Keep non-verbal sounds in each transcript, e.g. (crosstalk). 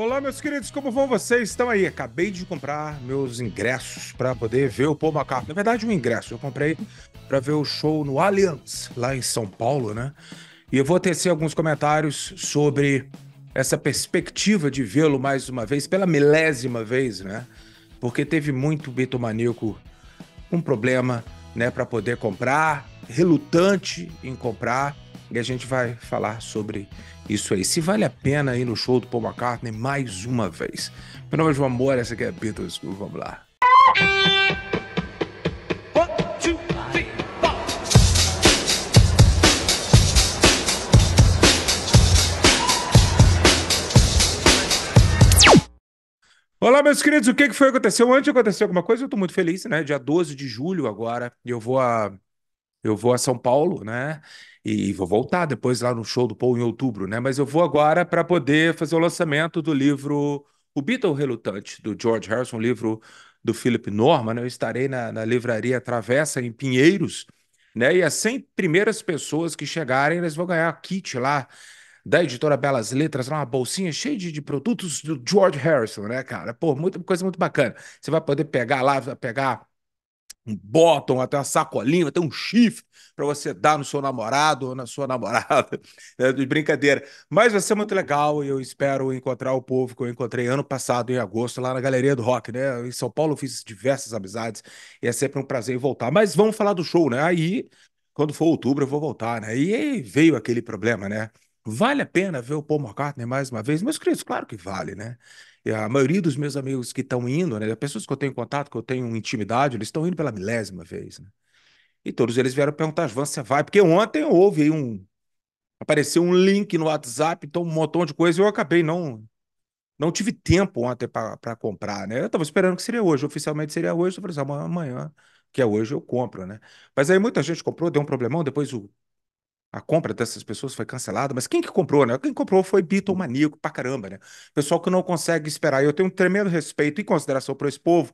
Olá, meus queridos, como vão vocês? Estão aí? Acabei de comprar meus ingressos para poder ver o Paul McCartney. Na verdade, um ingresso. Eu comprei para ver o show no Allianz, lá em São Paulo, né? E eu vou tecer alguns comentários sobre essa perspectiva de vê-lo mais uma vez, pela milésima vez, né? Porque teve muito bitomaníaco um problema, né, para poder comprar, relutante em comprar, e a gente vai falar sobre isso aí. Se vale a pena ir no show do Paul McCartney mais uma vez. Meu nome é João Amor, essa aqui é a Beatles, vamos lá. Olá, meus queridos, o que foi que aconteceu? Antes aconteceu alguma coisa, eu estou muito feliz, né? Dia 12 de julho agora, eu vou a eu vou a São Paulo, né? E vou voltar depois lá no show do Paul em outubro, né? Mas eu vou agora para poder fazer o lançamento do livro O Beatle Relutante, do George Harrison, um livro do Philip Norman. Eu estarei na, na livraria Travessa, em Pinheiros, né? E as 100 primeiras pessoas que chegarem, eles vão ganhar kit lá da editora Belas Letras, uma bolsinha cheia de, de, produtos do George Harrison, né, cara? Pô, muita coisa muito bacana. Você vai poder pegar lá, pegar um botão até uma sacolinha, até um chifre para você dar no seu namorado ou na sua (laughs) namorada, né, de brincadeira. Mas vai ser muito legal e eu espero encontrar o povo que eu encontrei ano passado, em agosto, lá na Galeria do Rock, né? Em São Paulo eu fiz diversas amizades e é sempre um prazer voltar. Mas vamos falar do show, né? Aí, quando for outubro, eu vou voltar, né? E aí veio aquele problema, né? Vale a pena ver o Paul McCartney mais uma vez? Meus queridos, claro que vale, né? E a maioria dos meus amigos que estão indo, né? Pessoas que eu tenho contato, que eu tenho intimidade, eles estão indo pela milésima vez, né? E todos eles vieram perguntar, Van, você vai? Porque ontem houve aí um... Apareceu um link no WhatsApp, então um montão de coisa, e eu acabei não... Não tive tempo ontem para comprar, né? Eu estava esperando que seria hoje, oficialmente seria hoje, eu falei assim, ah, amanhã que é hoje, eu compro, né? Mas aí muita gente comprou, deu um problemão, depois o a compra dessas pessoas foi cancelada, mas quem que comprou, né? Quem comprou foi Beatle maníaco pra caramba, né? Pessoal que não consegue esperar. Eu tenho um tremendo respeito e consideração para esse povo,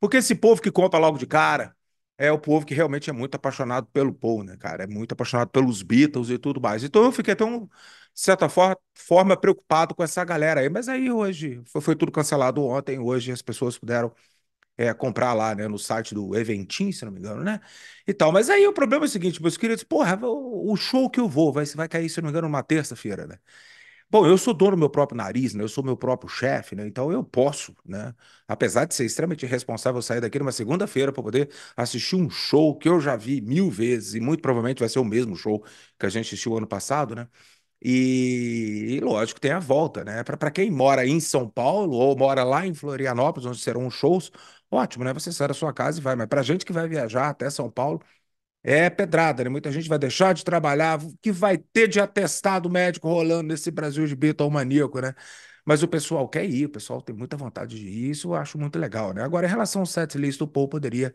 porque esse povo que compra logo de cara é o povo que realmente é muito apaixonado pelo Paul, né, cara? É muito apaixonado pelos Beatles e tudo mais. Então eu fiquei até um, de certa forma, forma preocupado com essa galera aí, mas aí hoje foi, foi tudo cancelado ontem, hoje as pessoas puderam é, comprar lá, né, no site do Eventim, se não me engano, né? E tal. Mas aí o problema é o seguinte, meus queridos, porra, o show que eu vou vai, vai cair, se não me engano, numa terça-feira, né? Bom, eu sou dono do meu próprio nariz, né? Eu sou meu próprio chefe, né? Então eu posso, né? Apesar de ser extremamente irresponsável sair daqui numa segunda-feira para poder assistir um show que eu já vi mil vezes e muito provavelmente vai ser o mesmo show que a gente assistiu ano passado, né? E, e, lógico, tem a volta, né? Para quem mora em São Paulo ou mora lá em Florianópolis, onde serão shows, Ótimo, né? Você sai da sua casa e vai. Mas para a gente que vai viajar até São Paulo, é pedrada, né? Muita gente vai deixar de trabalhar, que vai ter de atestado médico rolando nesse Brasil de maníaco, né? Mas o pessoal quer ir, o pessoal tem muita vontade de ir, isso eu acho muito legal, né? Agora, em relação ao list, o Paul poderia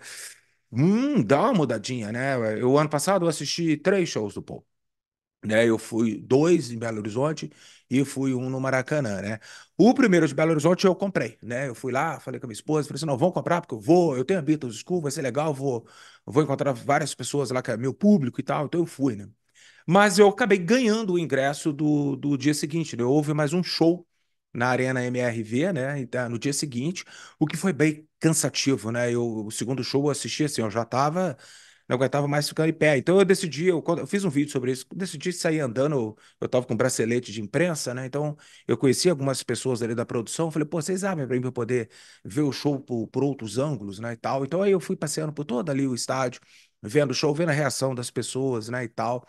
hum, dar uma mudadinha, né? Eu, ano passado, eu assisti três shows do Paul né? Eu fui dois em Belo Horizonte e fui um no Maracanã, né? O primeiro de Belo Horizonte eu comprei, né? Eu fui lá, falei com a minha esposa, falei assim, não, vamos comprar porque eu vou, eu tenho a Beatles School, vai ser legal, vou, vou encontrar várias pessoas lá que é meu público e tal, então eu fui, né? Mas eu acabei ganhando o ingresso do, do dia seguinte, né? Houve mais um show na Arena MRV, né? Então, no dia seguinte, o que foi bem cansativo, né? Eu, o segundo show eu assisti assim, eu já tava não aguentava mais ficando em pé. Então eu decidi, eu, eu fiz um vídeo sobre isso, decidi sair andando, eu estava com bracelete de imprensa, né? Então eu conheci algumas pessoas ali da produção, falei, pô, vocês abrem para mim para poder ver o show por, por, outros ângulos, né, e tal. Então aí eu fui passeando por todo ali o estádio, vendo o show, vendo a reação das pessoas, né, e tal.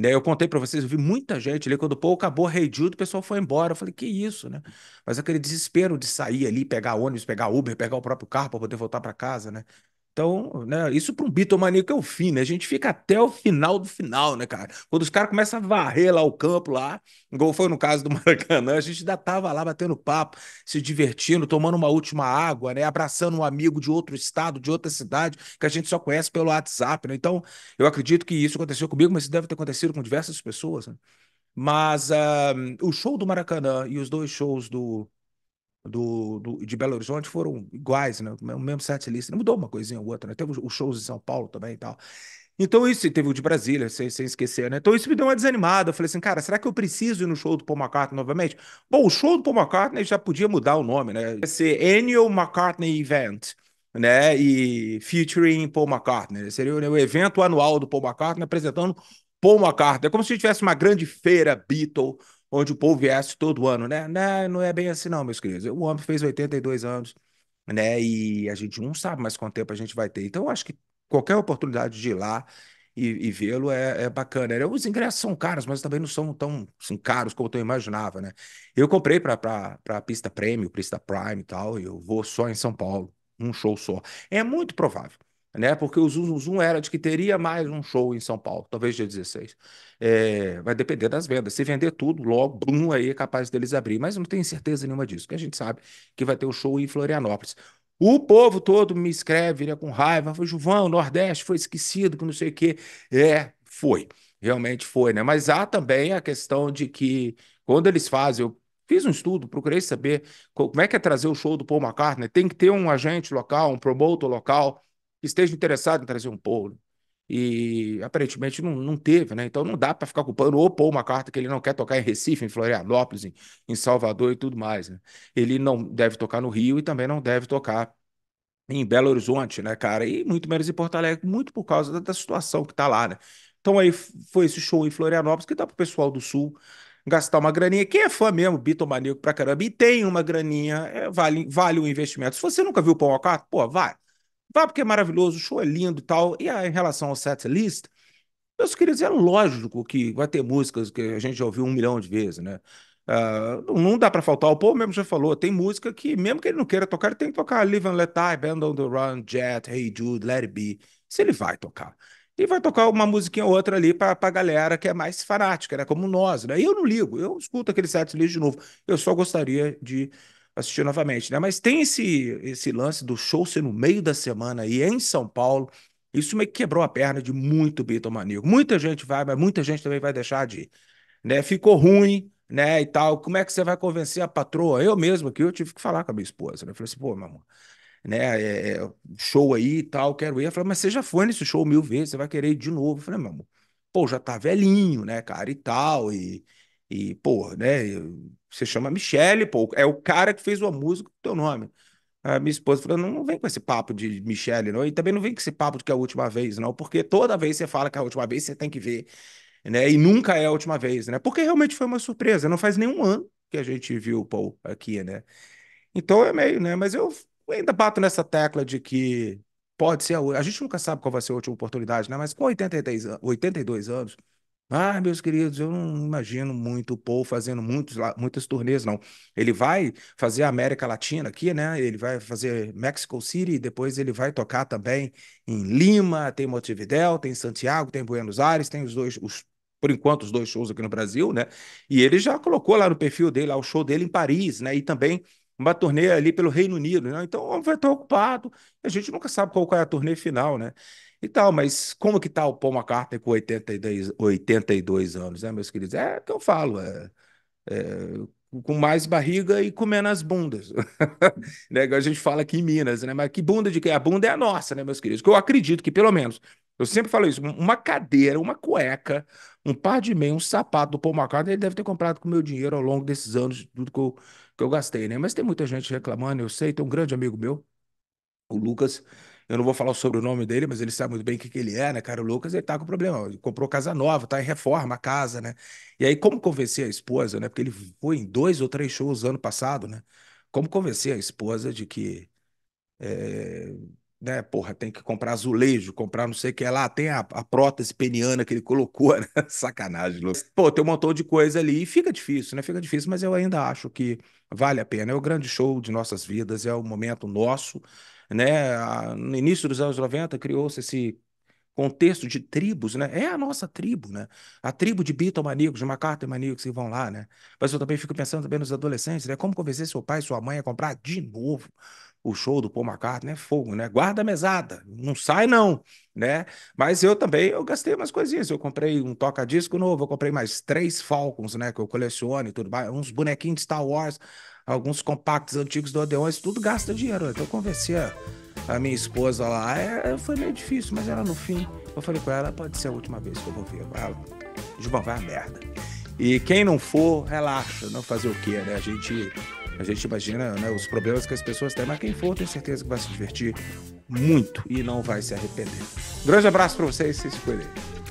E aí eu contei para vocês, eu vi muita gente ali, quando o povo acabou Rei o pessoal foi embora. Eu falei, que isso, né? Mas aquele desespero de sair ali, pegar ônibus, pegar Uber, pegar o próprio carro para poder voltar para casa, né? Então, né, isso para um bitomaníaco é o fim, né? A gente fica até o final do final, né, cara? Quando os caras começam a varrer lá o campo lá, igual foi no caso do (laughs) Maracanã, a gente ainda tava lá batendo papo, se divertindo, tomando uma última água, né? Abraçando um amigo de outro estado, de outra cidade, que a gente só conhece pelo WhatsApp, né? Então, eu acredito que isso aconteceu comigo, mas isso deve ter acontecido com diversas pessoas, né? Mas uh, o show do Maracanã e os dois shows do do, do, de Belo Horizonte foram iguais, né? O mesmo set list, não mudou uma coisinha ou outra, né? Teve os shows de São Paulo também e tal. Então isso, teve o de Brasília, sem, sem esquecer, né? Então isso me deu uma desanimada. Eu falei assim, cara, será que eu preciso ir no show do Paul McCartney novamente? Bom, o show do Paul McCartney já podia mudar o nome, né? Ia ser Annual McCartney Event, né? E featuring Paul McCartney. Né? Seria né, o evento anual do Paul McCartney apresentando Paul McCartney. É como se tivesse uma grande feira Beatle onde o povo viesse todo ano, né? Não, né, não é bem assim, não, meus queridos. O homem fez 82 anos, né? E a gente não sabe mais quanto tempo a gente vai ter. Então, eu acho que qualquer oportunidade de ir lá e, e vê-lo é, é, bacana. Né? Os ingressos são caros, mas também não são tão assim, caros como eu imaginava, né? Eu comprei para a pista prêmio, pista prime e tal, e eu vou só em São Paulo, um show só. É muito provável né? Porque o zoom, zoom era de que teria mais um show em São Paulo, talvez dia 16. É, vai depender das vendas. Se vender tudo, logo, bum, (laughs) aí é capaz deles abrir. Mas não tenho certeza nenhuma disso, porque a gente sabe que vai ter o um show em Florianópolis. O povo todo me escreve, né, com raiva, foi Juvão, Nordeste foi esquecido, que não sei o quê. É, foi. Realmente foi, né? Mas há também a questão de que quando eles fazem, eu fiz um estudo, procurei saber como é que é trazer o show do Paul McCartney, tem que ter um agente local, um promotor local, esteja interessado em trazer um Paulo. E aparentemente não, não teve, né? Então não dá para ficar culpando o Paul carta que ele não quer tocar em Recife, em Florianópolis, em, em Salvador e tudo mais, né? Ele não deve tocar no Rio e também não deve tocar em Belo Horizonte, né, cara? E muito menos em Porto Alegre, muito por causa da, da situação que tá lá, né? Então aí foi esse show em Florianópolis que dá pro pessoal do Sul gastar uma graninha. Quem é fã mesmo, bitomaníaco pra caramba, e tem uma graninha, é, vale, vale o investimento. Se você nunca viu o Paul carta pô, vai. Vale Vá porque é maravilhoso, o show é lindo e tal. E aí, ah, em relação ao set list, meus queridos, é lógico que vai ter músicas que a gente já ouviu um milhão de vezes, né? Uh, não dá para faltar, o povo mesmo já falou, tem música que, mesmo que ele não queira tocar, ele tem que tocar Live and Let Die, Band on the Run, Jet, Hey Jude, Let It Be, se ele vai tocar. E vai tocar uma musiquinha ou outra ali para a galera que é mais fanática, né? Como nós, né? E eu não ligo, eu escuto aquele set list de novo. Eu só gostaria de assistir novamente, né? Mas tem esse, esse lance do show ser no meio da semana e em São Paulo. Isso meio que quebrou a perna de muito bitomaníaco. Muita gente vai, mas muita gente também vai deixar de ir. Né? Ficou ruim, né? E tal. Como é que você vai convencer a patroa? Eu mesmo aqui, eu tive que falar com a minha esposa. Né? Eu falei assim, pô, meu amor, né? É, é, show aí e tal, quero ir. Ela falou, mas você já foi nesse show mil vezes, você vai querer ir de novo. Eu falei, meu amor, pô, já tá velhinho, né, cara? E tal. E, e, pô, né? Você chama Michele, pô, é o cara que fez uma música com teu nome. A minha esposa falou: não, não vem com esse papo de Michele, não. E também não vem com esse papo de que é a última vez, não. Porque toda vez você fala que é a última vez, você tem que ver, né? E nunca é a última vez, né? Porque realmente foi uma surpresa. Não faz nenhum ano que a gente viu o Paul aqui, né? Então é meio, né? Mas eu ainda bato nessa tecla de que pode ser a, a gente nunca sabe qual vai ser a última oportunidade, né? Mas com 83, 82 anos ah, meus queridos, eu não imagino muito o Paul fazendo muitos, muitas turnês, não. Ele vai fazer a América Latina aqui, né? Ele vai fazer Mexico City, depois ele vai tocar também em Lima, tem Motividel, tem Santiago, tem Buenos Aires, tem os dois, os, por enquanto, os dois shows aqui no Brasil, né? E ele já colocou lá no perfil dele, lá, o show dele em Paris, né? E também uma turnê ali pelo Reino Unido, né? Então, o homem vai estar ocupado, a gente nunca sabe qual é a turnê final, né? e tal, mas como que tá o Paul McCartney com 82, 82 anos, né, meus queridos? É o que eu falo, é, é, com mais barriga e com menos bundas, (laughs) né, a gente fala aqui em Minas, né, mas que bunda de quem? A bunda é a nossa, né, meus queridos, que eu acredito que, pelo menos, eu sempre falo isso, uma cadeira, uma cueca, um par de meia, um sapato do Paul McCartney, ele deve ter comprado com meu dinheiro ao longo desses anos, tudo que eu, que eu gastei, né, mas tem muita gente reclamando, eu sei, tem um grande amigo meu, o Lucas, eu não vou falar sobre o nome dele, mas ele sabe muito bem o que, que ele é, né, cara? O Lucas, ele tá com problema. Ele comprou casa nova, tá em reforma a casa, né? E aí, como convencer a esposa, né? Porque ele foi em dois ou três shows ano passado, né? Como convencer a esposa de que. É, né, porra, tem que comprar azulejo, comprar não sei o que lá, tem a, a prótese peniana que ele colocou, (laughs) né? sacanagem, Lucas. Pô, tem um montão de coisa ali e fica difícil, né? Fica difícil, mas eu ainda acho que vale a pena. É o grande show de nossas vidas, é o momento nosso né? No início dos anos 90, criou-se esse contexto de tribos, né? É a nossa tribo, né? A tribo de maníacos de maníacos que vão lá, né? Mas eu também fico pensando também nos adolescentes, né? Como convencer seu pai e sua mãe a comprar de novo o show do Paul McCartney, né? Fogo, né? Guarda a mesada, não sai não, né? Mas eu também, eu gastei umas coisinhas, eu comprei um toca-disco novo, eu comprei mais três Falcons, né? Que eu coleciono e tudo mais, uns bonequinhos de Star Wars alguns compactos antigos do Odeon, isso tudo gasta dinheiro. Então eu convenci a, a minha esposa lá, é, é foi meio difícil, mas ela no fim, eu falei com ela, pode ser a última vez que eu vou ver. Ela, Gilmar, vai a merda. E quem não for, relaxa, não fazer o quê, né? A gente, a gente imagina né, os problemas que as pessoas têm, mas quem for, tenho certeza que vai se divertir muito e não vai se arrepender. Um grande abraço para vocês, se cuidem.